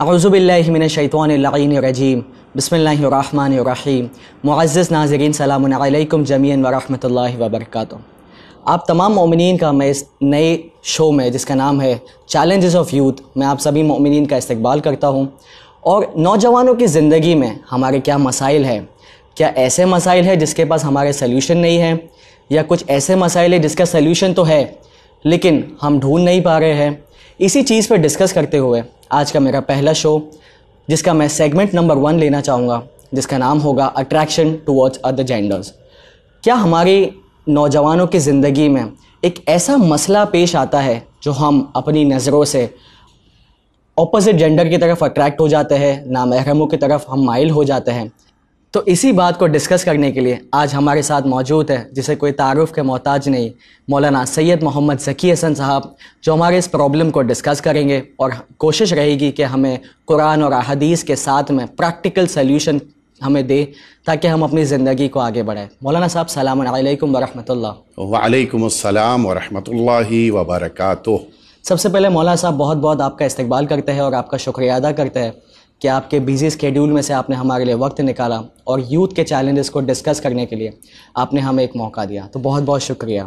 अज़ुबिल्लिमिनशैतवानरजीम बसमीम मुआज़ नाजरीन सलामकुम जमीन वरहमत वबरक आप तमाम ममिन का मैं इस नए शो में जिसका नाम है चैलेंजेस ऑफ़ यूथ मैं आप सभी ममिन का इस्तबाल करता हूँ और नौजवानों की ज़िंदगी में हमारे क्या मसाइल हैं क्या ऐसे मसाइल हैं जिसके पास हमारे सल्यूशन नहीं है या कुछ ऐसे मसाइल हैं जिसका सल्यूशन तो है लेकिन हम ढूंढ नहीं पा रहे हैं इसी चीज़ पर डिस्कस करते हुए आज का मेरा पहला शो जिसका मैं सेगमेंट नंबर वन लेना चाहूँगा जिसका नाम होगा अट्रैक्शन टूवर्ड्स अदर जेंडर्स क्या हमारी नौजवानों की ज़िंदगी में एक ऐसा मसला पेश आता है जो हम अपनी नज़रों से ऑपोजिट जेंडर की तरफ अट्रैक्ट हो जाते हैं नामहरमों की तरफ हम माइल हो जाते हैं तो इसी बात को डिस्कस करने के लिए आज हमारे साथ मौजूद है जिसे कोई तारुफ के मोहताज नहीं मौलाना सैयद मोहम्मद जकी हसन साहब जो हमारे इस प्रॉब्लम को डिस्कस करेंगे और कोशिश रहेगी कि हमें कुरान और अहदीस के साथ में प्रैक्टिकल सोल्यूशन हमें दे ताकि हम अपनी ज़िंदगी को आगे बढ़ाएं मौलाना साहब सलाम वरहमल वालेकुम अस्सलाम वरहमतुल्लाह सबसे पहले मौलाना साहब बहुत बहुत आपका इस्तेबाल करते हैं और आपका शुक्रिया अदा करते हैं कि आपके बिज़ी स्केड्यूल में से आपने हमारे लिए वक्त निकाला और यूथ के चैलेंजेस को डिस्कस करने के लिए आपने हमें एक मौका दिया तो बहुत बहुत शुक्रिया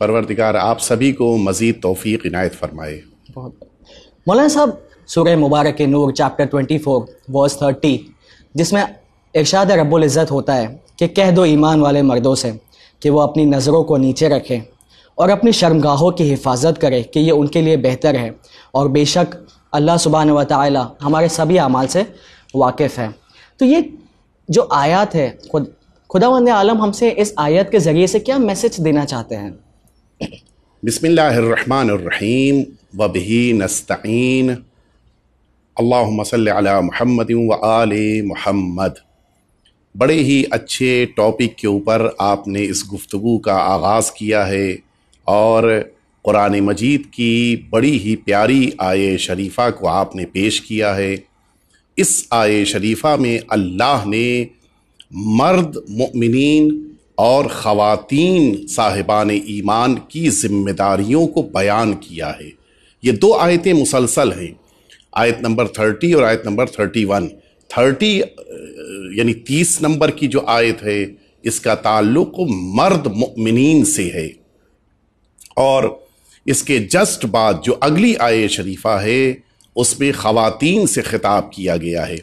परवरदिगार आप सभी को मज़ीद तोफ़ी इनायत फरमाए बहुत मौलाना साहब सूर्य मुबारक के Noor chapter twenty four verse thirty जिसमें इर्शाद रब्बुल इज़्ज़त होता है कि कह दो ईमान वाले मर्दों से कि वो अपनी नज़रों को नीचे रखें और अपनी शर्मगाहों की हिफाजत करें कि ये उनके लिए बेहतर है और बेशक अल्लाह सुबहान व ताली हमारे सभी अमाल से वाकिफ़ है तो ये जो आयत है खुद खुदा वंद आलम हमसे इस आयत के ज़रिए से क्या मैसेज देना चाहते हैं बसमीम वबी नस्तीन अल्लाह सल महमद व आल महमद बड़े ही अच्छे टॉपिक के ऊपर आपने इस गुफ्तु का आगाज़ किया है और क़ुरान मजीद की बड़ी ही प्यारी आय शरीफ़ा को आपने पेश किया है इस आय शरीफ़ा में अल्लाह ने मर्द ममिन और ख़वातीन साहिबान ईमान की ज़िम्मेदारियों को बयान किया है ये दो आयतें मुसलसल हैं आयत नंबर थर्टी और आयत नंबर थर्टी वन थर्टी यानी तीस नंबर की जो आयत है इसका ताल्लुक़ मर्द ममिन से है और इसके जस्ट बाद जो अगली आय शरीफा है उसमें ख़वातीन से ख़िताब किया गया है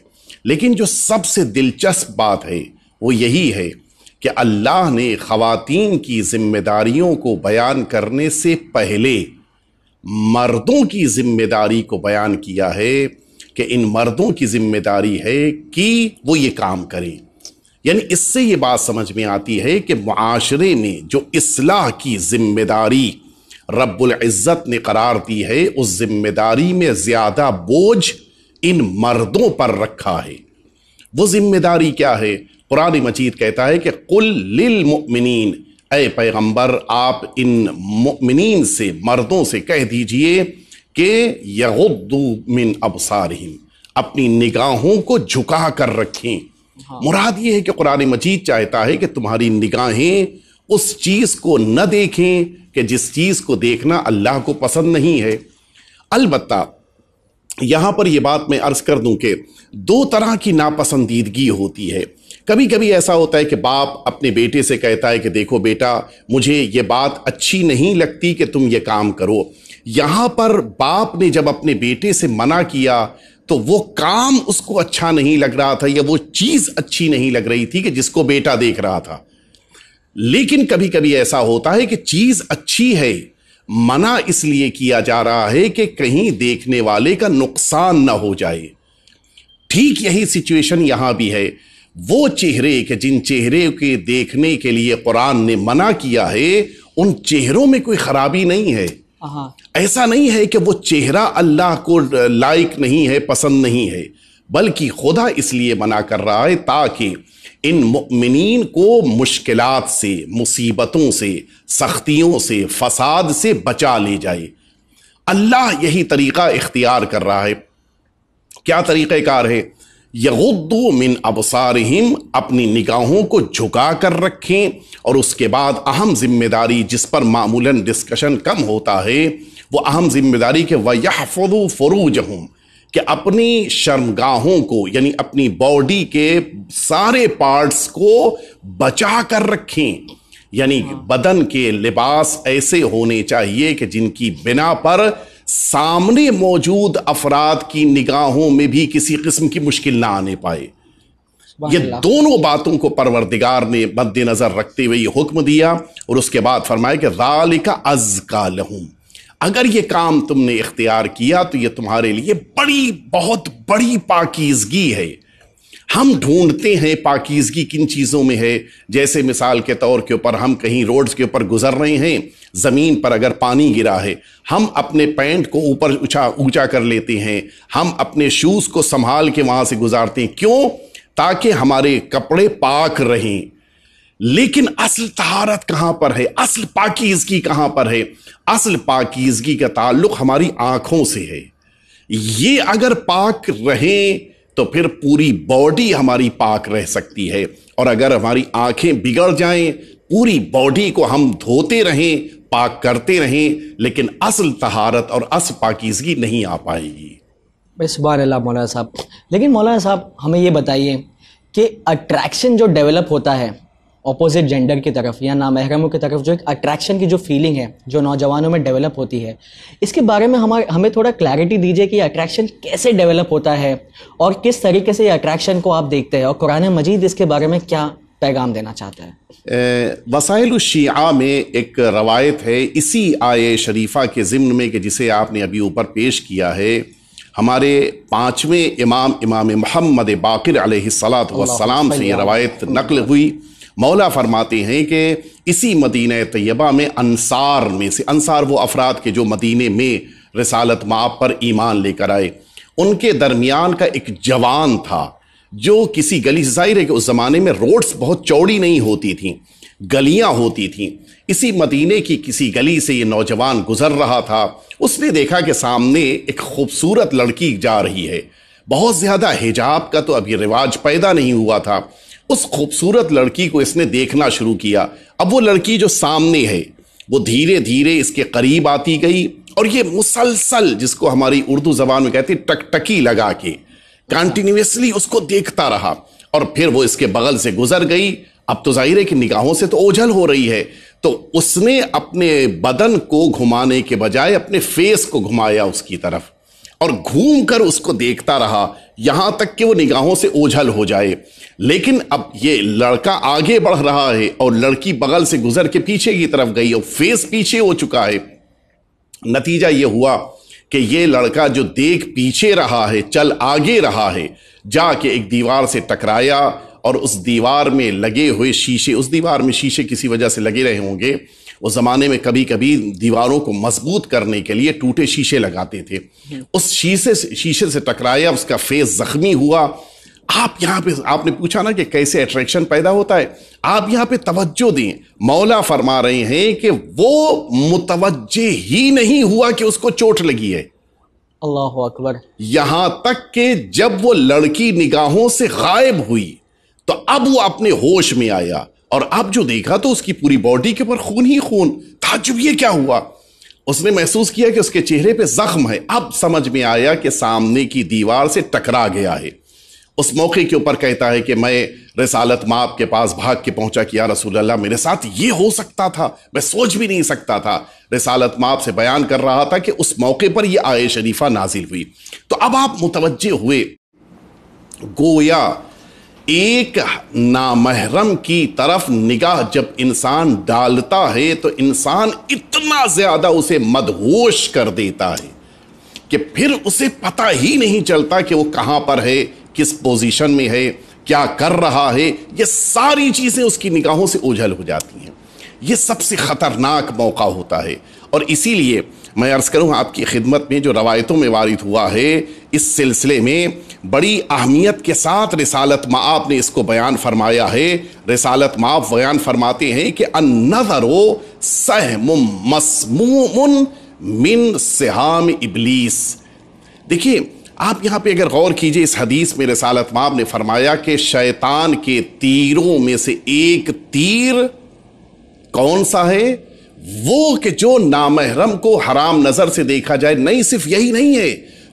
लेकिन जो सबसे दिलचस्प बात है वो यही है कि अल्लाह ने ख़वातीन की ज़िम्मेदारियों को बयान करने से पहले मर्दों की ज़िम्मेदारी को बयान किया है कि इन मर्दों की ज़िम्मेदारी है कि वो ये काम करें यानी इससे ये बात समझ में आती है कि माशरे में जो असलाह की ज़िम्मेदारी रब्बुल इज़्ज़त ने करार दी है उस जिम्मेदारी में ज़्यादा बोझ इन मर्दों पर रखा है वो जिम्मेदारी क्या है कुरान मजीद कहता है कि कुल लिल मुमिनीन ए पैगम्बर आप इन मुमिनीन से मर्दों से कह दीजिए कि यहुद्दू मिन अबसारहिम अपनी निगाहों को झुका कर रखें हाँ। मुराद ये है कि कुरान मजीद चाहता है कि तुम्हारी निगाहें उस चीज़ को न देखें कि जिस चीज़ को देखना अल्लाह को पसंद नहीं है अलबत् यहाँ पर यह बात मैं अर्ज़ कर दूँ कि दो तरह की नापसंदीदगी होती है कभी कभी ऐसा होता है कि बाप अपने बेटे से कहता है कि देखो बेटा मुझे ये बात अच्छी नहीं लगती कि तुम ये काम करो यहाँ पर बाप ने जब अपने बेटे से मना किया तो वो काम उसको अच्छा नहीं लग रहा था या वो चीज़ अच्छी नहीं लग रही थी कि जिसको बेटा देख रहा था लेकिन कभी कभी ऐसा होता है कि चीज अच्छी है मना इसलिए किया जा रहा है कि कहीं देखने वाले का नुकसान ना हो जाए ठीक यही सिचुएशन यहां भी है वो चेहरे के जिन चेहरे के देखने के लिए कुरान ने मना किया है उन चेहरों में कोई खराबी नहीं है ऐसा नहीं है कि वो चेहरा अल्लाह को लायक नहीं है पसंद नहीं है बल्कि खुदा इसलिए मना कर रहा है ताकि इन मुमिन को मुश्किल से मुसीबतों से सख्तियों से फसाद से बचा ले जाए अल्लाह यही तरीक़ा इख्तियार कर रहा है क्या तरीक़ार है यगुद्दो मिन अबसारहिम अपनी निगाहों को झुका कर रखें और उसके बाद अहम जिम्मेदारी जिस पर मामूलन डिस्कशन कम होता है वो अहम जिम्मेदारी के वह फरू फरूज हूँ कि अपनी शर्मगाहों को यानी अपनी बॉडी के सारे पार्ट्स को बचा कर रखें यानी हाँ। बदन के लिबास ऐसे होने चाहिए कि जिनकी बिना पर सामने मौजूद अफराद की निगाहों में भी किसी किस्म की मुश्किल ना आने पाए ये दोनों बातों को परवरदिगार ने मद्देनजर रखते हुए ये हुक्म दिया और उसके बाद फरमाया कि रालिका अज का लहूम अगर ये काम तुमने इख्तियार किया तो ये तुम्हारे लिए बड़ी बहुत बड़ी पाकिजगी है हम ढूंढते हैं पाकिजगी किन चीज़ों में है जैसे मिसाल के तौर के ऊपर हम कहीं रोड्स के ऊपर गुजर रहे हैं ज़मीन पर अगर पानी गिरा है हम अपने पैंट को ऊपर ऊंचा ऊंचा कर लेते हैं हम अपने शूज़ को संभाल के वहाँ से गुजारते हैं क्यों ताकि हमारे कपड़े पाक रहें लेकिन असल तहारत कहां पर है असल पाकिजगी कहां पर है असल पाकिजगी का ताल्लुक हमारी आंखों से है ये अगर पाक रहें तो फिर पूरी बॉडी हमारी पाक रह सकती है और अगर हमारी आंखें बिगड़ जाएं पूरी बॉडी को हम धोते रहें पाक करते रहें लेकिन असल तहारत और अस पाकिजगी नहीं आ पाएगी सुबह अल्लाह मौलाना साहब लेकिन मौलाना साहब हमें ये बताइए कि अट्रैक्शन जो डेवलप होता है अपोजिट जेंडर की तरफ या नामहरमों की तरफ जो एक अट्रैक्शन की जो फीलिंग है जो नौजवानों में डेवलप होती है इसके बारे में हमारे हमें थोड़ा क्लैरिटी दीजिए कि अट्रैक्शन कैसे डेवलप होता है और किस तरीके से ये अट्रैक्शन को आप देखते हैं और कुरान मजीद इसके बारे में क्या पैगाम देना चाहता है वसाइल शिया में एक रवायत है इसी आय शरीफा के ज़िम्न में कि जिसे आपने अभी ऊपर पेश किया है हमारे पाँचवें इमाम इमाम महमद बाकर सलात वसलाम से ये रवायत नकल हुई मौला फरमाते हैं कि इसी मदीन तैयबा में अनसार में से अनसार वो अफराद के जो मदीने में रसालत माप पर ईमान लेकर आए उनके दरमियान का एक जवान था जो किसी गली से जाहिर है कि उस ज़माने में रोड्स बहुत चौड़ी नहीं होती थी गलियां होती थीं इसी मदीने की किसी गली से ये नौजवान गुजर रहा था उसने देखा कि सामने एक खूबसूरत लड़की जा रही है बहुत ज़्यादा हिजाब का तो अभी रिवाज पैदा नहीं हुआ था उस खूबसूरत लड़की को इसने देखना शुरू किया अब वो लड़की जो सामने है वो धीरे धीरे इसके करीब आती गई और ये मुसलसल जिसको हमारी उर्दू जबान में कहती टकटकी लगा के कंटिन्यूसली उसको देखता रहा और फिर वो इसके बगल से गुजर गई अब तो जाहिर है कि निगाहों से तो ओझल हो रही है तो उसने अपने बदन को घुमाने के बजाय अपने फेस को घुमाया उसकी तरफ और घूम कर उसको देखता रहा यहां तक कि वो निगाहों से ओझल हो जाए लेकिन अब ये लड़का आगे बढ़ रहा है और लड़की बगल से गुजर के पीछे की तरफ गई और फेस पीछे हो चुका है नतीजा ये हुआ कि ये लड़का जो देख पीछे रहा है चल आगे रहा है जाके एक दीवार से टकराया और उस दीवार में लगे हुए शीशे उस दीवार में शीशे किसी वजह से लगे रहे होंगे उस ज़माने में कभी कभी दीवारों को मजबूत करने के लिए टूटे शीशे लगाते थे उस शीशे से शीशे से टकराया उसका फेस ज़ख्मी हुआ आप यहाँ पे आपने पूछा ना कि कैसे अट्रैक्शन पैदा होता है आप यहाँ पे तवज्जो दें मौला फरमा रहे हैं कि वो मुतवजे ही नहीं हुआ कि उसको चोट लगी है अल्लाह अकबर यहां तक कि जब वो लड़की निगाहों से गायब हुई तो अब वो अपने होश में आया और अब जो देखा तो उसकी पूरी बॉडी के ऊपर खून ही खून ताजुब ये क्या हुआ उसने महसूस किया कि उसके चेहरे पे जख्म है अब समझ में आया कि सामने की दीवार से टकरा गया है उस मौके के ऊपर कहता है कि मैं रसालत माप के पास भाग के पहुंचा कि या रसूल अल्लाह मेरे साथ ये हो सकता था मैं सोच भी नहीं सकता था रसालत माप से बयान कर रहा था कि उस मौके पर यह आय शरीफा नाजिल हुई तो अब आप मुतवजे हुए गोया एक नामहरम की तरफ निगाह जब इंसान डालता है तो इंसान इतना ज़्यादा उसे मदहोश कर देता है कि फिर उसे पता ही नहीं चलता कि वो कहां पर है किस पोजीशन में है क्या कर रहा है ये सारी चीज़ें उसकी निगाहों से ओझल हो जाती हैं ये सबसे ख़तरनाक मौका होता है और इसीलिए मैं अर्ज़ करूँ आपकी खिदमत में जो रवायतों में वारद हुआ है इस सिलसिले में बड़ी अहमियत के साथ रिसालत माँ ने इसको बयान फरमाया है रसालत आप बयान फरमाते हैं कि अनजरो सहम मसमूम मिन सहाम इबलीस देखिए आप यहाँ पे अगर गौर कीजिए इस हदीस में रसालत माप ने फरमाया कि शैतान के तीरों में से एक तीर कौन सा है वो कि जो नामहरम को हराम नज़र से देखा जाए नहीं सिर्फ यही नहीं है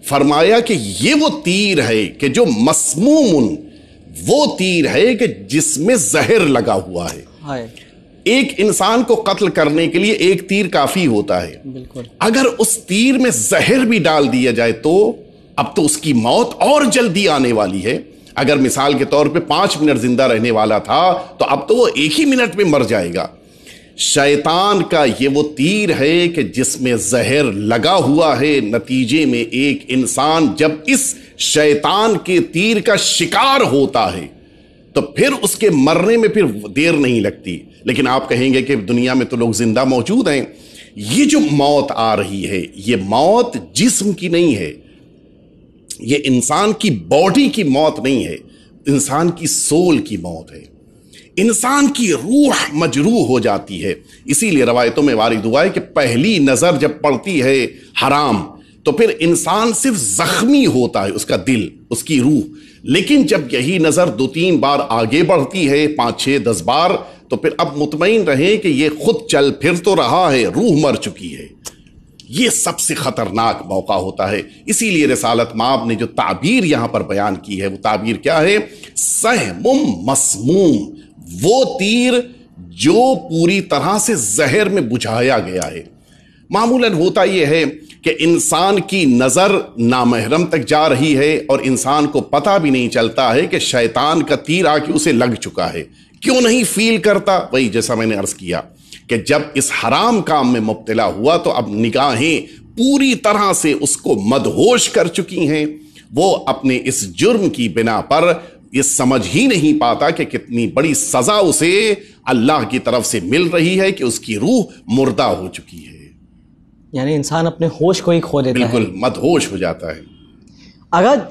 फरमाया कि ये वो तीर है कि जो मसमूम वो तीर है कि जिसमें जहर लगा हुआ है एक इंसान को कत्ल करने के लिए एक तीर काफी होता है अगर उस तीर में जहर भी डाल दिया जाए तो अब तो उसकी मौत और जल्दी आने वाली है अगर मिसाल के तौर पे पांच मिनट जिंदा रहने वाला था तो अब तो वो एक ही मिनट में मर जाएगा शैतान का ये वो तीर है कि जिसमें जहर लगा हुआ है नतीजे में एक इंसान जब इस शैतान के तीर का शिकार होता है तो फिर उसके मरने में फिर देर नहीं लगती लेकिन आप कहेंगे कि दुनिया में तो लोग जिंदा मौजूद हैं ये जो मौत आ रही है ये मौत जिस्म की नहीं है ये इंसान की बॉडी की मौत नहीं है इंसान की सोल की मौत है इंसान की रूह मजरूह हो जाती है इसीलिए रवायतों में वारिद हुआ है कि पहली नज़र जब पड़ती है हराम तो फिर इंसान सिर्फ ज़ख्मी होता है उसका दिल उसकी रूह लेकिन जब यही नज़र दो तीन बार आगे बढ़ती है पाँच छः दस बार तो फिर अब मुतमिन रहें कि ये खुद चल फिर तो रहा है रूह मर चुकी है ये सबसे ख़तरनाक मौका होता है इसीलिए रसालत माब ने जो ताबीर यहाँ पर बयान की है वो ताबीर क्या है सहमुम मसमूम वो तीर जो पूरी तरह से जहर में बुझाया गया है मामूलन होता यह है कि इंसान की नज़र नामहरम तक जा रही है और इंसान को पता भी नहीं चलता है कि शैतान का तीर आके उसे लग चुका है क्यों नहीं फील करता वही जैसा मैंने अर्ज़ किया कि जब इस हराम काम में मुबतला हुआ तो अब निगाहें पूरी तरह से उसको मदहोश कर चुकी हैं वो अपने इस जुर्म की बिना पर ये समझ ही नहीं पाता कि कितनी बड़ी सजा उसे अल्लाह की तरफ से मिल रही है कि उसकी रूह मुर्दा हो चुकी है यानी इंसान अपने होश को ही खो देता बिल्कुल है मदहोश हो जाता है अगर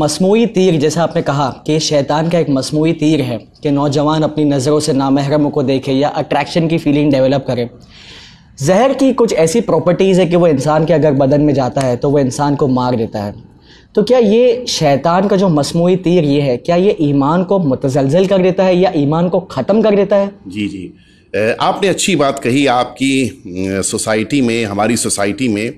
मसनू तीर जैसा आपने कहा कि शैतान का एक मसनू तीर है कि नौजवान अपनी नज़रों से नामहरम को देखे या अट्रैक्शन की फीलिंग डेवलप करे जहर की कुछ ऐसी प्रॉपर्टीज़ है कि वो इंसान के अगर बदन में जाता है तो वो इंसान को मार देता है तो क्या ये शैतान का जो मसमू तीर ये है क्या ये ईमान को मुतजलजल कर देता है या ईमान को ख़त्म कर देता है जी जी आपने अच्छी बात कही आपकी सोसाइटी में हमारी सोसाइटी में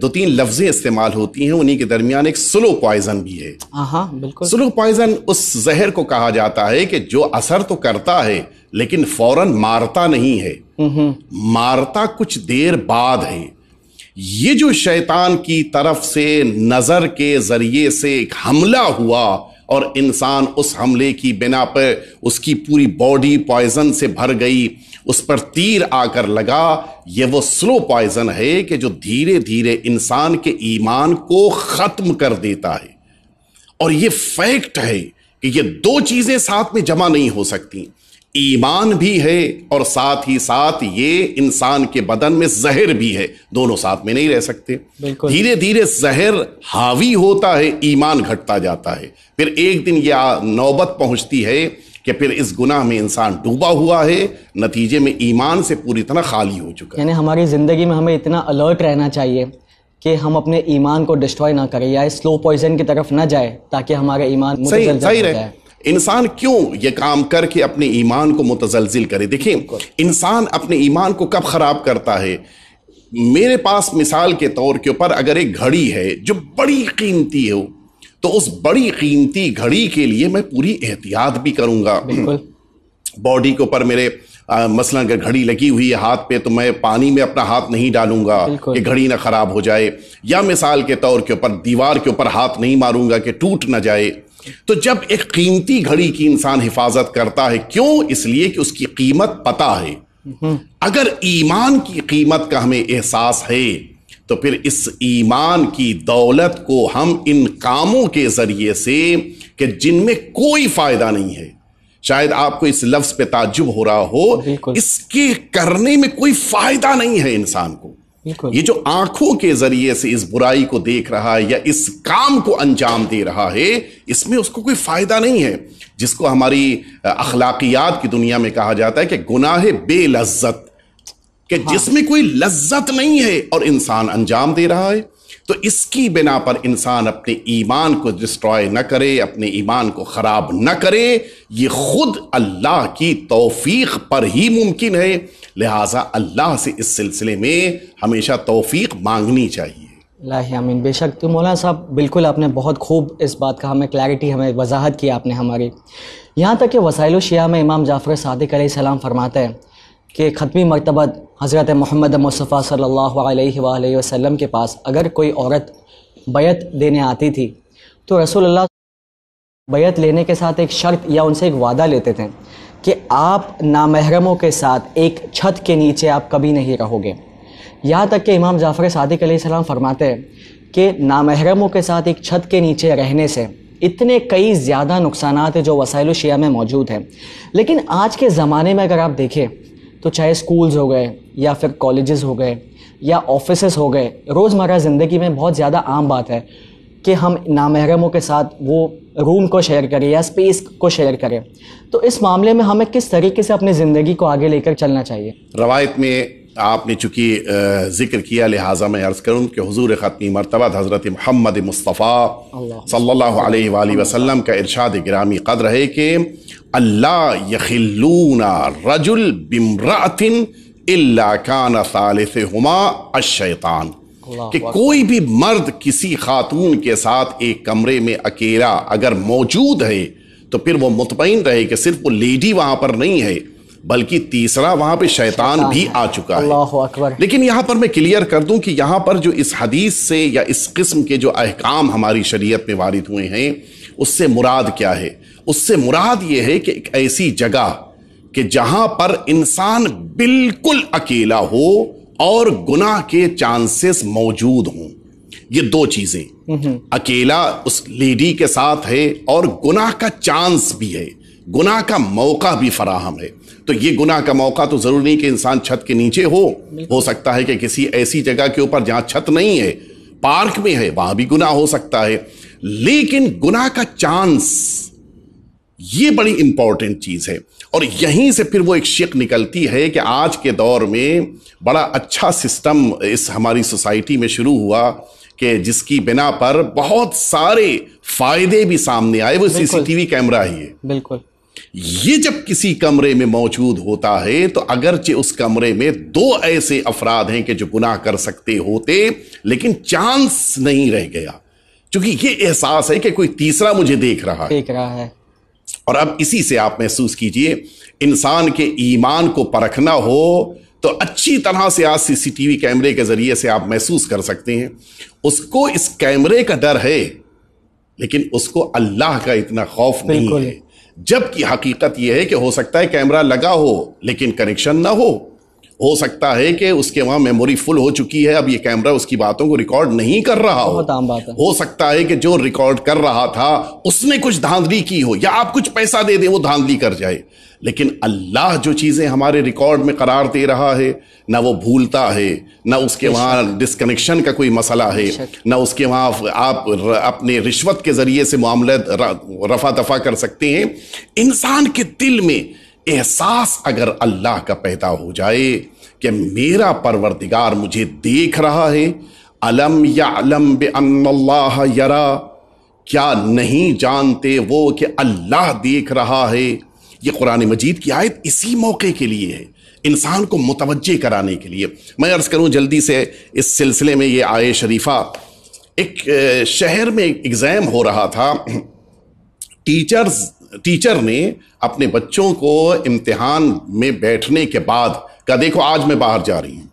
दो तीन लफ्ज़ें इस्तेमाल होती हैं उन्हीं के दरमियान एक स्लो पॉइजन भी है हाँ बिल्कुल स्लो पॉइजन उस जहर को कहा जाता है कि जो असर तो करता है लेकिन फौरन मारता नहीं है हम्म, हम्म। मारता कुछ देर बाद है ये जो शैतान की तरफ से नजर के जरिए से एक हमला हुआ और इंसान उस हमले की बिना पर उसकी पूरी बॉडी पॉइजन से भर गई उस पर तीर आकर लगा ये वो स्लो पॉइजन है कि जो धीरे धीरे इंसान के ईमान को ख़त्म कर देता है और ये फैक्ट है कि ये दो चीज़ें साथ में जमा नहीं हो सकती ईमान भी है और साथ ही साथ ये इंसान के बदन में जहर भी है दोनों साथ में नहीं रह सकते धीरे धीरे जहर हावी होता है ईमान घटता जाता है फिर एक दिन यह नौबत पहुंचती है कि फिर इस गुनाह में इंसान डूबा हुआ है नतीजे में ईमान से पूरी तरह खाली हो चुका है यानी हमारी ज़िंदगी में हमें इतना अलर्ट रहना चाहिए कि हम अपने ईमान को डिस्ट्रॉय ना करें या स्लो पॉइजन की तरफ ना जाए ताकि हमारा ईमान सही सही रहे इंसान क्यों ये काम करके अपने ईमान को मुतजलजिल करे देखिए इंसान अपने ईमान को कब खराब करता है मेरे पास मिसाल के तौर के ऊपर अगर एक घड़ी है जो बड़ी कीमती हो तो उस बड़ी कीमती घड़ी के लिए मैं पूरी एहतियात भी करूंगा बॉडी के ऊपर मेरे आ, मसलन अगर घड़ी लगी हुई है हाथ पे तो मैं पानी में अपना हाथ नहीं डालूंगा कि घड़ी ना खराब हो जाए या मिसाल के तौर के ऊपर दीवार के ऊपर हाथ नहीं मारूंगा कि टूट ना जाए तो जब एक कीमती घड़ी की इंसान हिफाजत करता है क्यों इसलिए कि उसकी कीमत पता है हम्म। अगर ईमान की कीमत का हमें एहसास है तो फिर इस ईमान की दौलत को हम इन कामों के ज़रिए से कि जिनमें कोई फ़ायदा नहीं है शायद आपको इस लफ्ज़ पे ताजुब हो रहा हो इसके करने में कोई फ़ायदा नहीं है इंसान को ये जो आंखों के जरिए से इस बुराई को देख रहा है या इस काम को अंजाम दे रहा है इसमें उसको कोई फायदा नहीं है जिसको हमारी अखलाकियात की दुनिया में कहा जाता है कि गुनाह बेलज्जत कि हाँ। जिसमें कोई लज्जत नहीं है और इंसान अंजाम दे रहा है तो इसकी बिना पर इंसान अपने ईमान को डिस्ट्रॉय न करे अपने ईमान को ख़राब न करे ये खुद अल्लाह की तोफ़ी पर ही मुमकिन है लिहाजा अल्लाह से इस सिलसिले में हमेशा तोफ़ी मांगनी चाहिए आमीन बेशक तो मौलाना साहब बिल्कुल आपने बहुत खूब इस बात का हमें क्लैरिटी हमें वजाहत की आपने हमारी यहाँ तक कि वसाइल शिया में इमाम जाफ़र सदक सलाम फरमाते हैं कि ख़त्मी मरतबत हज़रत मोहम्मद मुस्तफ़ा सल्लल्लाहु अलैहि वसल्लम के पास अगर कोई औरत बैत देने आती थी तो रसूलुल्लाह बैत लेने के साथ एक शर्त या उनसे एक वादा लेते थे कि आप नामहरमों के साथ एक छत के नीचे आप कभी नहीं रहोगे यहाँ तक कि इमाम जाफ़र सदक सलाम फरमाते हैं कि नामहरमों के साथ एक छत के नीचे रहने से इतने कई ज़्यादा नुकसान हैं जो वसाइल शिया में मौजूद हैं लेकिन आज के ज़माने में अगर आप देखें तो चाहे स्कूल्स हो गए या फिर कॉलेजेस हो गए या ऑफिस हो गए रोज़मर्रा ज़िंदगी में बहुत ज़्यादा आम बात है कि हम नामहरमों के साथ वो रूम को शेयर करें या स्पेस को शेयर करें तो इस मामले में हमें किस तरीके से अपनी ज़िंदगी को आगे लेकर चलना चाहिए रवायत में आपने चूंकि ज़िक्र किया लिहाजा मैं अर्ज़ करूँ कि हजूर खतनी मरतबा हज़रत महमद मुस्तफ़ा सल्ला वसलम का इरशाद ग्रामी कदर है कि अल्लाह यखिलूना रजुल बिमरातिन इल्ला कान हुमा अशैतान कि कोई भी मर्द किसी खातून के साथ एक कमरे में अकेला अगर मौजूद है तो फिर वो मुतमिन रहे कि सिर्फ वो लेडी वहाँ पर नहीं है बल्कि तीसरा वहां पे शैतान, भी आ चुका है अकबर लेकिन यहां पर मैं क्लियर कर दूं कि यहां पर जो इस हदीस से या इस किस्म के जो अहकाम हमारी शरीयत में वारिद हुए हैं उससे मुराद क्या है उससे मुराद ये है कि एक ऐसी जगह कि जहां पर इंसान बिल्कुल अकेला हो और गुनाह के चांसेस मौजूद हों ये दो चीजें हम्म। अकेला उस लेडी के साथ है और गुनाह का चांस भी है गुनाह का मौका भी फराहम है तो ये गुनाह का मौका तो ज़रूरी नहीं कि इंसान छत के नीचे हो हो सकता है कि किसी ऐसी जगह के ऊपर जहां छत नहीं है पार्क में है वहां भी गुनाह हो सकता है लेकिन गुनाह का चांस ये बड़ी इंपॉर्टेंट चीज़ है और यहीं से फिर वो एक शिक निकलती है कि आज के दौर में बड़ा अच्छा सिस्टम इस हमारी सोसाइटी में शुरू हुआ कि जिसकी बिना पर बहुत सारे फायदे भी सामने आए वो सीसीटीवी कैमरा ही है बिल्कुल ये जब किसी कमरे में मौजूद होता है तो अगरचे उस कमरे में दो ऐसे अफराद हैं कि जो गुनाह कर सकते होते लेकिन चांस नहीं रह गया क्योंकि ये एहसास है कि कोई तीसरा मुझे देख रहा है देख रहा है और अब इसी से आप महसूस कीजिए इंसान के ईमान को परखना हो तो अच्छी तरह से आज सीसीटीवी कैमरे के जरिए से आप महसूस कर सकते हैं उसको इस कैमरे का डर है लेकिन उसको अल्लाह का इतना खौफ नहीं है जबकि हकीकत यह है कि हो सकता है कैमरा लगा हो लेकिन कनेक्शन ना हो हो सकता है कि उसके वहां मेमोरी फुल हो चुकी है अब ये कैमरा उसकी बातों को रिकॉर्ड नहीं कर रहा हो आम बात है हो सकता है कि जो रिकॉर्ड कर रहा था उसने कुछ धांधली की हो या आप कुछ पैसा दे दें वो धांधली कर जाए लेकिन अल्लाह जो चीज़ें हमारे रिकॉर्ड में करार दे रहा है ना वो भूलता है ना उसके वहाँ डिसकनेक्शन का कोई मसला है ना उसके वहाँ आप र, अपने रिश्वत के ज़रिए से मामला रफा दफा कर सकते हैं इंसान के दिल में एहसास अगर अल्लाह का पैदा हो जाए कि मेरा परवरदिगार मुझे देख रहा है अलम या अलम अल्लाह यरा क्या नहीं जानते वो कि अल्लाह देख रहा है ये कुरान मजीद की आयत इसी मौके के लिए है इंसान को मुतवजे कराने के लिए मैं अर्ज़ करूँ जल्दी से इस सिलसिले में ये आए शरीफा एक शहर में एग्ज़ाम हो रहा था टीचर्स टीचर ने अपने बच्चों को इम्तिहान में बैठने के बाद कहा देखो आज मैं बाहर जा रही हूं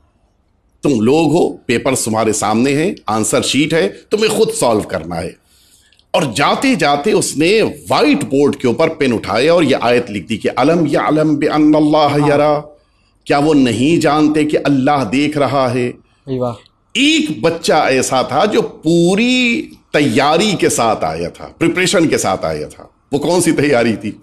तुम लोग हो पेपर तुम्हारे सामने हैं आंसर शीट है तुम्हें खुद सॉल्व करना है और जाते जाते उसने वाइट बोर्ड के ऊपर पेन उठाए और ये आयत लिख दी कि अलम या अलम बे अल्लाह हाँ। क्या वो नहीं जानते कि अल्लाह देख रहा है एक बच्चा ऐसा था जो पूरी तैयारी के साथ आया था प्रिपरेशन के साथ आया था वो कौन सी तैयारी थी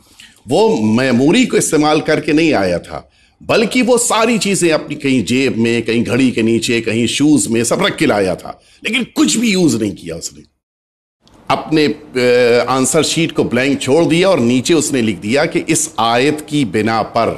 वो मेमोरी को इस्तेमाल करके नहीं आया था बल्कि वो सारी चीज़ें अपनी कहीं जेब में कहीं घड़ी के नीचे कहीं शूज़ में सब रख के लाया था लेकिन कुछ भी यूज़ नहीं किया उसने अपने आंसर शीट को ब्लैंक छोड़ दिया और नीचे उसने लिख दिया कि इस आयत की बिना पर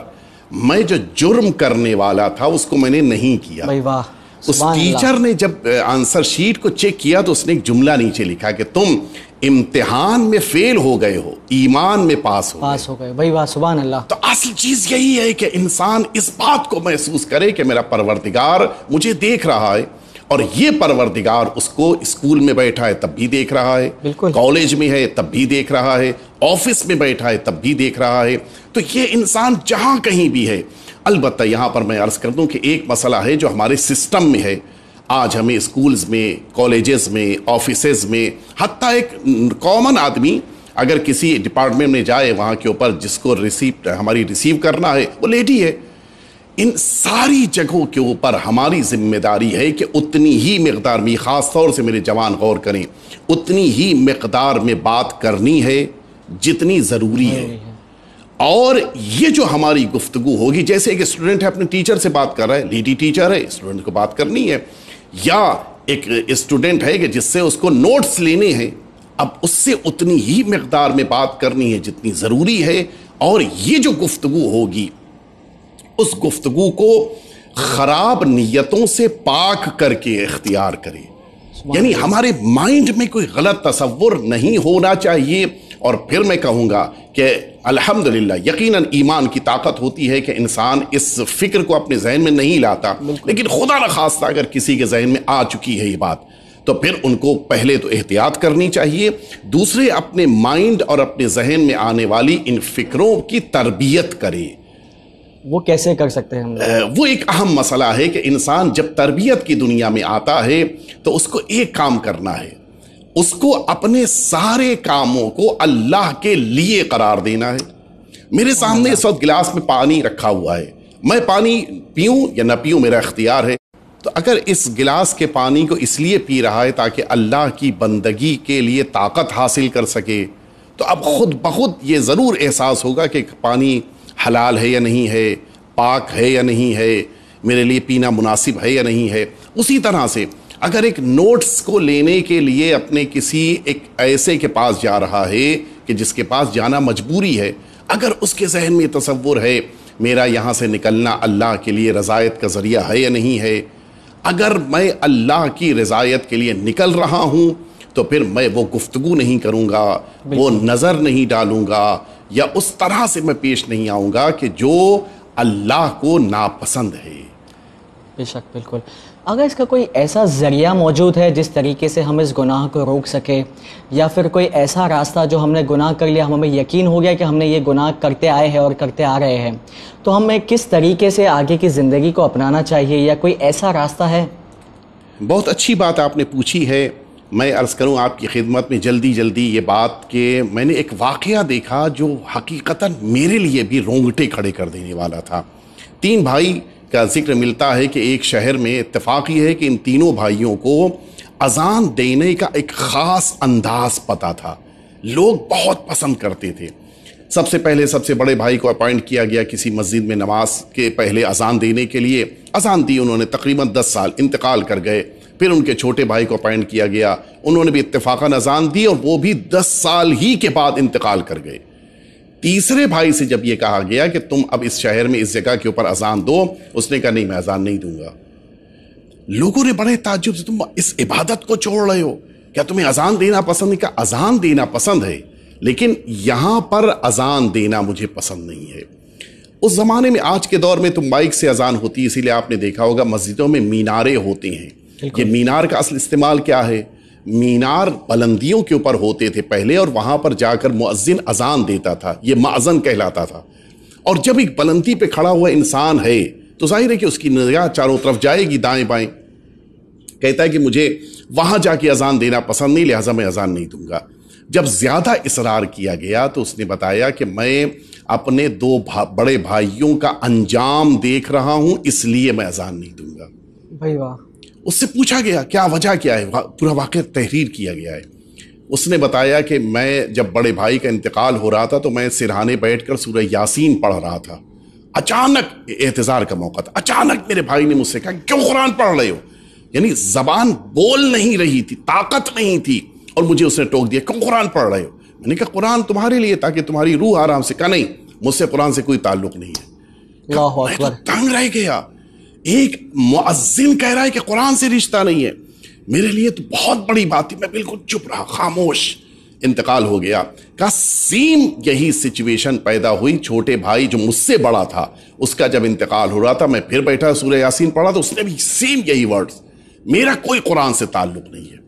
मैं जो जुर्म करने वाला था उसको मैंने नहीं किया उस टीचर ने जब आंसर शीट को चेक किया तो उसने एक जुमला नीचे लिखा कि तुम इम्तिहान में फेल हो गए हो ईमान में पास हो पास हो गए भाई वाह अल्लाह तो असल चीज यही है कि इंसान इस बात को महसूस करे कि मेरा परवरदिगार मुझे देख रहा है और ये परवरदिगार उसको स्कूल में बैठा है तब भी देख रहा है कॉलेज में है तब भी देख रहा है ऑफिस में बैठा है तब भी देख रहा है तो ये इंसान जहां कहीं भी है अलबत्त यहां पर मैं अर्ज कर दूं कि एक मसला है जो हमारे सिस्टम में है आज हमें स्कूल्स में कॉलेजेस में ऑफिस में हती एक कॉमन आदमी अगर किसी डिपार्टमेंट में जाए वहाँ के ऊपर जिसको रिसीव हमारी रिसीव करना है वो लेडी है इन सारी जगहों के ऊपर हमारी जिम्मेदारी है कि उतनी ही मकदार में ख़ास तौर से मेरे जवान गौर करें उतनी ही मकदार में बात करनी है जितनी ज़रूरी है और ये जो हमारी गुफ्तु होगी जैसे एक स्टूडेंट है अपने टीचर से बात कर रहा है लेडी टीचर है स्टूडेंट को बात करनी है या एक स्टूडेंट है कि जिससे उसको नोट्स लेने हैं अब उससे उतनी ही मकदार में बात करनी है जितनी ज़रूरी है और ये जो गुफ्तगु होगी उस गुफ्तगु को ख़राब नीयतों से पाक करके इख्तियार करें यानी हमारे माइंड में कोई गलत तस्वुर नहीं होना चाहिए और फिर मैं कहूँगा कि अल्हम्दुलिल्लाह यकीनन ईमान की ताकत होती है कि इंसान इस फिक्र को अपने जहन में नहीं लाता लेकिन खुदा न खास्ता अगर किसी के जहन में आ चुकी है ये बात तो फिर उनको पहले तो एहतियात करनी चाहिए दूसरे अपने माइंड और अपने जहन में आने वाली इन फिक्रों की तरबियत करें वो कैसे कर सकते हैं हम वो एक अहम मसला है कि इंसान जब तरबियत की दुनिया में आता है तो उसको एक काम करना है उसको अपने सारे कामों को अल्लाह के लिए करार देना है मेरे सामने इस वक्त गिलास में पानी रखा हुआ है मैं पानी पीऊँ या ना पीऊँ मेरा अख्तियार है तो अगर इस गिलास के पानी को इसलिए पी रहा है ताकि अल्लाह की बंदगी के लिए ताकत हासिल कर सके तो अब खुद बहुत ये ज़रूर एहसास होगा कि पानी हलाल है या नहीं है पाक है या नहीं है मेरे लिए पीना मुनासिब है या नहीं है उसी तरह से अगर एक नोट्स को लेने के लिए अपने किसी एक ऐसे के पास जा रहा है कि जिसके पास जाना मजबूरी है अगर उसके जहन में तस्वुर है मेरा यहाँ से निकलना अल्लाह के लिए रज़ायत का ज़रिया है या नहीं है अगर मैं अल्लाह की रज़ायत के लिए निकल रहा हूँ तो फिर मैं वो गुफ्तु नहीं करूँगा वो नज़र नहीं डालूँगा या उस तरह से मैं पेश नहीं आऊँगा कि जो अल्लाह को नापसंद है बेशक बिल्कुल अगर इसका कोई ऐसा ज़रिया मौजूद है जिस तरीके से हम इस गुनाह को रोक सके या फिर कोई ऐसा रास्ता जो हमने गुनाह कर लिया हमें यकीन हो गया कि हमने ये गुनाह करते आए हैं और करते आ रहे हैं तो हमें किस तरीके से आगे की ज़िंदगी को अपनाना चाहिए या कोई ऐसा रास्ता है बहुत अच्छी बात आपने पूछी है मैं अर्ज़ करूँ आपकी खिदमत में जल्दी जल्दी ये बात कि मैंने एक वाक़ देखा जो हकीकता मेरे लिए भी रोंगटे खड़े कर देने वाला था तीन भाई का जिक्र मिलता है कि एक शहर में इतफ़ाक़ी है कि इन तीनों भाइयों को अजान देने का एक ख़ास अंदाज पता था लोग बहुत पसंद करते थे सबसे पहले सबसे बड़े भाई को अपॉइंट किया गया किसी मस्जिद में नमाज के पहले अजान देने के लिए अजान दी उन्होंने तकरीबन दस साल इंतकाल कर गए फिर उनके छोटे भाई को अपॉइंट किया गया उन्होंने भी इतफाक़ा अजान दी और वो भी दस साल ही के बाद इंतकाल कर गए तीसरे भाई से जब ये कहा गया कि तुम अब इस शहर में इस जगह के ऊपर अजान दो उसने कहा नहीं मैं अजान नहीं दूंगा लोगों ने बड़े ताजुब से तुम इस इबादत को छोड़ रहे हो क्या तुम्हें अजान देना पसंद है क्या अजान देना पसंद है लेकिन यहां पर अजान देना मुझे पसंद नहीं है उस ज़माने में आज के दौर में तुम बाइक से अजान होती है इसीलिए आपने देखा होगा मस्जिदों में मीनारे होते हैं ये मीनार का असल इस्तेमाल क्या है मीनार बुलंदियों के ऊपर होते थे पहले और वहाँ पर जाकर मुअज्जिन अजान देता था ये माजन कहलाता था और जब एक बुलंदी पे खड़ा हुआ इंसान है तो जाहिर है कि उसकी निगाह चारों तरफ जाएगी दाएं बाएं कहता है कि मुझे वहाँ जाके अजान देना पसंद नहीं लिहाजा मैं अजान नहीं दूंगा जब ज़्यादा इसरार किया गया तो उसने बताया कि मैं अपने दो भा, बड़े भाइयों का अंजाम देख रहा हूँ इसलिए मैं अजान नहीं दूंगा भाई वाह उससे पूछा गया क्या वजह क्या है पूरा वाक़ तहरीर किया गया है उसने बताया कि मैं जब बड़े भाई का इंतकाल हो रहा था तो मैं सिरहाने बैठ कर सूर्य यासीन पढ़ रहा था अचानक एहतज़ार का मौका था अचानक मेरे भाई ने मुझसे कहा क्यों कुरान पढ़ रहे हो यानी ज़बान बोल नहीं रही थी ताकत नहीं थी और मुझे उसने टोक दिया क्यों कुरान पढ़ रहे हो मैंने कहा कुरान तुम्हारे लिए ताकि तुम्हारी रूह आराम से कहा नहीं मुझसे कुरान से कोई ताल्लुक नहीं है तो तंग रह गया एक मुआजिन कह रहा है कि कुरान से रिश्ता नहीं है मेरे लिए तो बहुत बड़ी बात थी मैं बिल्कुल चुप रहा खामोश इंतकाल हो गया का सेम यही सिचुएशन पैदा हुई छोटे भाई जो मुझसे बड़ा था उसका जब इंतकाल हो रहा था मैं फिर बैठा सूर्य यासीन पढ़ा तो उसने भी सेम यही वर्ड्स मेरा कोई कुरान से ताल्लुक नहीं है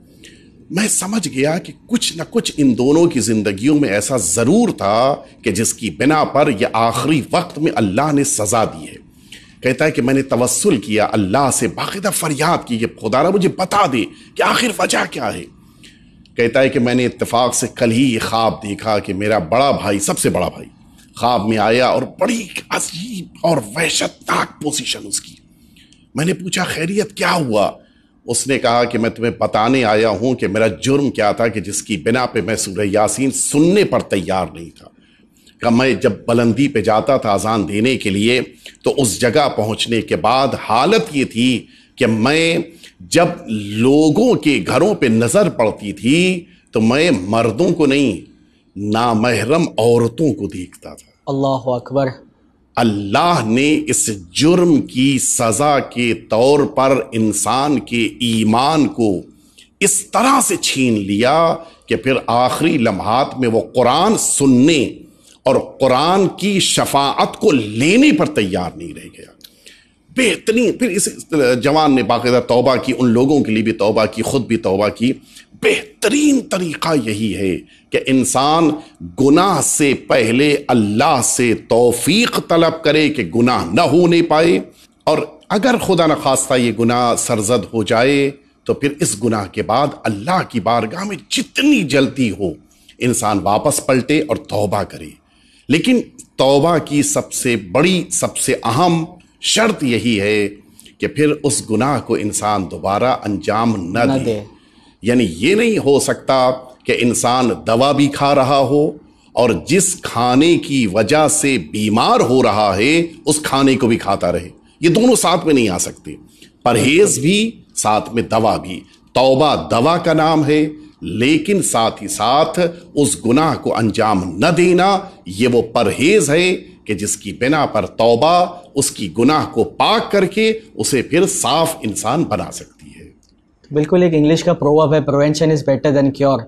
मैं समझ गया कि कुछ ना कुछ इन दोनों की ज़िंदगियों में ऐसा ज़रूर था कि जिसकी बिना पर यह आखिरी वक्त में अल्लाह ने सज़ा दी है कहता है कि मैंने तवस्ल किया अल्लाह से बाकायदा फरियाद की कि खुदारा मुझे बता दे कि आखिर वजह क्या है कहता है कि मैंने इतफाक़ से कल ही ये ख्वाब देखा कि मेरा बड़ा भाई सबसे बड़ा भाई ख्वाब में आया और बड़ी अजीब और वहशतनाक पोजीशन उसकी मैंने पूछा खैरियत क्या हुआ उसने कहा कि मैं तुम्हें बताने आया हूँ कि मेरा जुर्म क्या था कि जिसकी बिना पे मैं सूर्य यासीन सुनने पर तैयार नहीं था का मैं जब बुलंदी पे जाता था अजान देने के लिए तो उस जगह पहुंचने के बाद हालत ये थी कि मैं जब लोगों के घरों पे नज़र पड़ती थी तो मैं मर्दों को नहीं नामहरम औरतों को देखता था अल्लाह अकबर अल्लाह ने इस जुर्म की सज़ा के तौर पर इंसान के ईमान को इस तरह से छीन लिया कि फिर आखिरी लम्हात में वो कुरान सुनने और कुरान की शफात को लेने पर तैयार नहीं रह गया बेहतरीन फिर इस जवान ने बाकायदा तोबा की उन लोगों के लिए भी तोबा की खुद भी तोबा की बेहतरीन तरीक़ा यही है कि इंसान गुनाह से पहले अल्लाह से तोफीक तलब करे कि गुनाह न होने पाए और अगर खुदा न खास्ता ये गुनाह सरजद हो जाए तो फिर इस गुनाह के बाद अल्लाह की बारगाह में जितनी जल्दी हो इंसान वापस पलटे और तोबा करे लेकिन तौबा की सबसे बड़ी सबसे अहम शर्त यही है कि फिर उस गुनाह को इंसान दोबारा अंजाम न दे, दे। यानी ये नहीं हो सकता कि इंसान दवा भी खा रहा हो और जिस खाने की वजह से बीमार हो रहा है उस खाने को भी खाता रहे ये दोनों साथ में नहीं आ सकते परहेज भी साथ में दवा भी तौबा दवा का नाम है लेकिन साथ ही साथ उस गुनाह को अंजाम न देना ये वो परहेज है कि जिसकी बिना पर तौबा उसकी गुनाह को पाक करके उसे फिर साफ इंसान बना सकती है बिल्कुल एक इंग्लिश का प्रोवर्ब है prevention is better than cure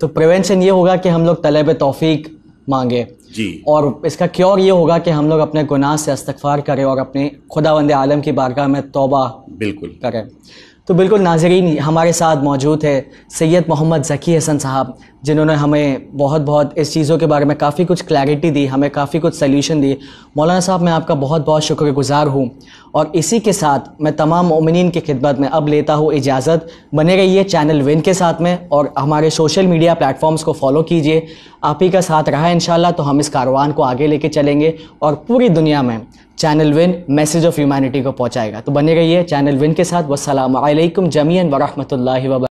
तो प्रिवेंशन ये होगा कि हम लोग तलेब तोफीक मांगे जी और इसका क्योर ये होगा कि हम लोग अपने गुनाह से अस्तफार करें और अपने वंद आलम की बारगाह में तोबा बिल्कुल करें तो बिल्कुल नाजरीन हमारे साथ मौजूद है सैयद मोहम्मद ज़की हसन साहब जिन्होंने हमें बहुत बहुत इस चीज़ों के बारे में काफ़ी कुछ क्लैरिटी दी हमें काफ़ी कुछ सल्यूशन दी मौलाना साहब मैं आपका बहुत बहुत शुक्रगुजार हूँ और इसी के साथ मैं तमाम मोमिन की खिदमत में अब लेता हूँ इजाज़त बने रहिए चैनल विन के साथ में और हमारे सोशल मीडिया प्लेटफॉर्म्स को फॉलो कीजिए आप ही का साथ रहा इन तो हम इस कारवान को आगे लेके चलेंगे और पूरी दुनिया में channel win message of humanity को पहुँचाएगा तो बने रहिए चैनल विन के साथ वसलम जमीन वरहमल वब